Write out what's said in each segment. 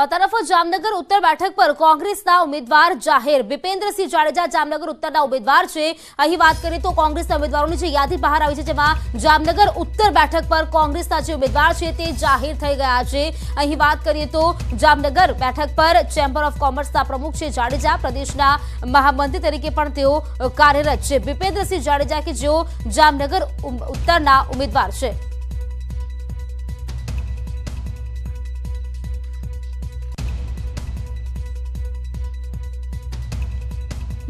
તરફ જામનગર ઉત્તર બેઠક પર કોંગ્રેસના ઉમેદવાર જાહેર બિપેન્દ્રસિંહ જાડેજા જામનગર ઉત્તરના ઉમેદવાર છે અહીં વાત કરીએ તો કોંગ્રેસના ઉમેદવારોની જે યાદી બહાર આવી છે જેમાં જામનગર ઉત્તર બેઠક પર કોંગ્રેસના જે ઉમેદવાર છે તે જાહેર થઈ ગયા છે અહીં વાત કરીએ તો જામનગર બેઠક પર ચેમ્બર ઓફ કોમર્સના પ્રમુખ છે જાડેજા પ્રદેશના મહામંત્રી તરીકે પણ તેઓ કાર્યરત છે બિપેન્દ્રસિંહ જાડેજા કે જેઓ જામનગર ઉત્તરના ઉમેદવાર છે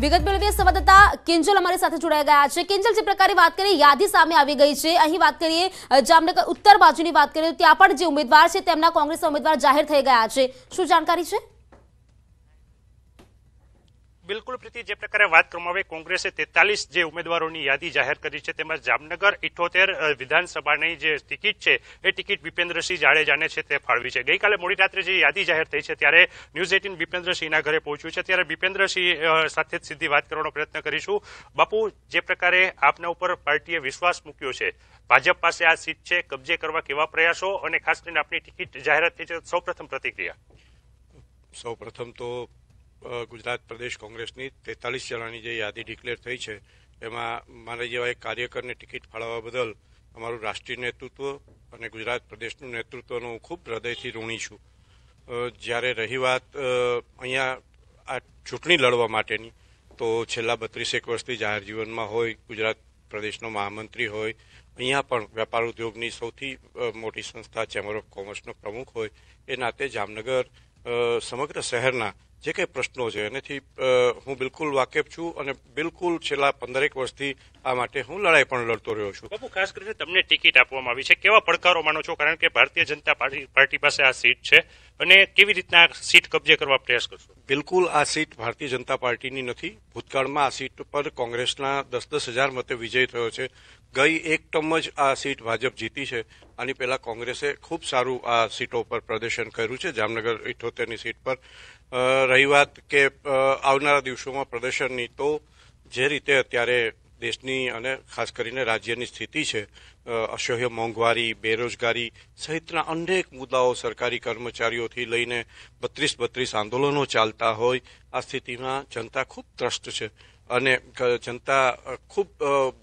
વિગત મેળવીએ સંવાદદાતા કિંજલ અમારી સાથે જોડાઈ ગયા છે કિંજલ જે પ્રકારે વાત કરીએ યાદી સામે આવી ગઈ છે અહીં વાત કરીએ જામનગર ઉત્તર બાજુની વાત કરીએ ત્યાં પણ જે ઉમેદવાર છે તેમના કોંગ્રેસ ઉમેદવાર જાહેર થઈ ગયા છે શું જાણકારી છે બિલકુલ પ્રીતિ જે પ્રકારે વાત કરવામાં આવે કોંગ્રેસે તેતાલીસ જે ઉમેદવારોની યાદી જાહેર કરી છે તેમજ જામનગર ઇઠોતેર વિધાનસભાની જે ટિકિટ છે એ ટિકિટ ભીપેન્દ્રસિંહ જાડેજાને છે તે ફાળવી છે ગઈકાલે મોડી રાત્રે જે યાદી જાહેર થઈ છે ત્યારે ન્યૂઝ એટીન ભીપેન્દ્રસિંહના ઘરે પહોંચ્યું છે ત્યારે ભીપેન્દ્રસિંહ સાથે જ સીધી વાત કરવાનો પ્રયત્ન કરીશું બાપુ જે પ્રકારે આપના ઉપર પાર્ટીએ વિશ્વાસ મૂક્યો છે ભાજપ પાસે આ સીટ છે કબજે કરવા કેવા પ્રયાસો અને ખાસ કરીને આપની ટિકિટ જાહેરાત થઈ છે સૌપ્રથમ પ્રતિક્રિયા સૌપ્રથમ તો ગુજરાત પ્રદેશ કોંગ્રેસની તેતાલીસ જણાની જે યાદી ડિક્લેર થઈ છે એમાં મારા જેવા એક કાર્યકરને ટિકિટ ફાળવવા બદલ અમારું રાષ્ટ્રીય નેતૃત્વ અને ગુજરાત પ્રદેશનું નેતૃત્વનો હું ખૂબ હૃદયથી ઋણી છું જ્યારે રહી વાત અહીંયા આ ચૂંટણી લડવા માટેની તો છેલ્લા બત્રીસેક વર્ષથી જાહેર જીવનમાં હોય ગુજરાત પ્રદેશનો મહામંત્રી હોય અહીંયા પણ વેપાર ઉદ્યોગની સૌથી મોટી સંસ્થા ચેમ્બર ઓફ કોમર્સનો પ્રમુખ હોય એ નાતે જામનગર સમગ્ર શહેરના જે કંઈ પ્રશ્નો છે એનાથી હું બિલકુલ વાકેફ છું અને બિલકુલ છેલ્લા પંદરેક વર્ષથી આ માટે હું લડાઈ પણ લડતો રહ્યો છું બાબુ ખાસ કરીને તમને ટિકિટ આપવામાં આવી છે કેવા પડકારો માનો છો કારણ કે ભારતીય જનતા પાર્ટી પાસે આ સીટ છે અને કેવી રીતના સીટ કબજે કરવા પ્રયાસ કરશો બિલકુલ આ સીટ ભારતીય જનતા પાર્ટીની નથી ભૂતકાળમાં આ સીટ પર કોંગ્રેસના દસ દસ હજાર મતે વિજય થયો છે ગઈ એક ટર્મ જ આ સીટ ભાજપ જીતી છે આની પહેલા કોંગ્રેસે ખૂબ સારું આ સીટો પર પ્રદર્શન કર્યું છે જામનગર ઇઠોતેરની સીટ પર રહી વાત કે આવનારા દિવસોમાં પ્રદર્શનની તો જે રીતે અત્યારે દેશની અને ખાસ કરીને રાજ્યની સ્થિતિ છે અસહ્ય મોંઘવારી બેરોજગારી સહિતના અનેક મુદ્દાઓ સરકારી કર્મચારીઓથી લઈને બત્રીસ બત્રીસ આંદોલનો ચાલતા હોય આ સ્થિતિમાં જનતા ખૂબ ત્રસ્ત છે અને જનતા ખૂબ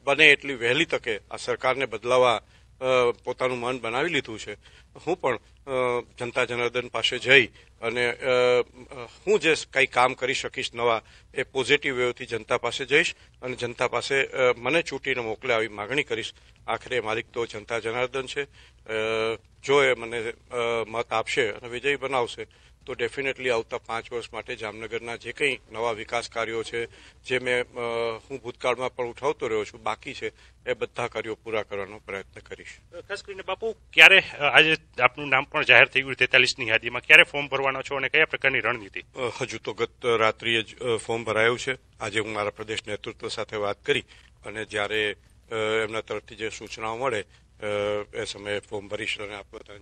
બને એટલી વહેલી તકે આ સરકારને બદલાવા પોતાનું મન બનાવી લીધું છે હું પણ જનતા જનાર્દન પાસે જઈ અને હું જે કંઈ કામ કરી શકીશ નવા એ પોઝિટિવ વેવથી જનતા પાસે જઈશ અને જનતા પાસે મને ચૂંટીને મોકલે આવી માગણી કરીશ આખરે માલિક તો જનતા જનાર્દન છે જો એ મને મત આપશે અને વિજય બનાવશે તો ડેફિનેટલી આવતા પાંચ વર્ષ માટે જામનગરના જે કંઈ નવા વિકાસ કાર્યો છે જે મેં હું ભૂતકાળમાં પણ ઉઠાવતો રહ્યો છું બાકી છે એ બધા કાર્યો પૂરા કરવાનો પ્રયત્ન કરીશ ખાસ કરીને બાપુ ક્યારે આજે આપનું નામ પણ જાહેર થઈ ગયું તેતાલીસની યાદીમાં ક્યારે ફોર્મ ભરવાના છો અને કયા પ્રકારની રણનીતિ હજુ તો ગત રાત્રિએ જ ફોર્મ ભરાયું છે આજે હું મારા પ્રદેશ નેતૃત્વ સાથે વાત કરી અને જ્યારે એમના તરફથી જે સૂચનાઓ મળે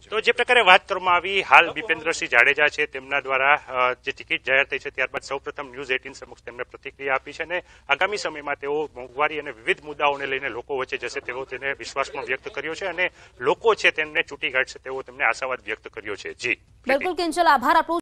તો જે પ્રકારે વાત કરવામાં આવી હાલ ભીપેન્દ્રસિંહ જાડેજા છે તેમના દ્વારા જે ટિકિટ જાહેર થઈ છે ત્યારબાદ સૌપ્રથમ ન્યૂઝ એટીન સમક્ષ તેમને પ્રતિક્રિયા આપી છે અને આગામી સમયમાં તેઓ મોંઘવારી અને વિવિધ મુદ્દાઓને લઈને લોકો વચ્ચે જશે તેવો તેને વિશ્વાસમાં વ્યક્ત કર્યો છે અને લોકો છે તેમને ચૂંટી કાઢશે તેવો તેમને આશાવાદ વ્યક્ત કર્યો છે જી બિલકુલ કિંજલ આભાર આપણો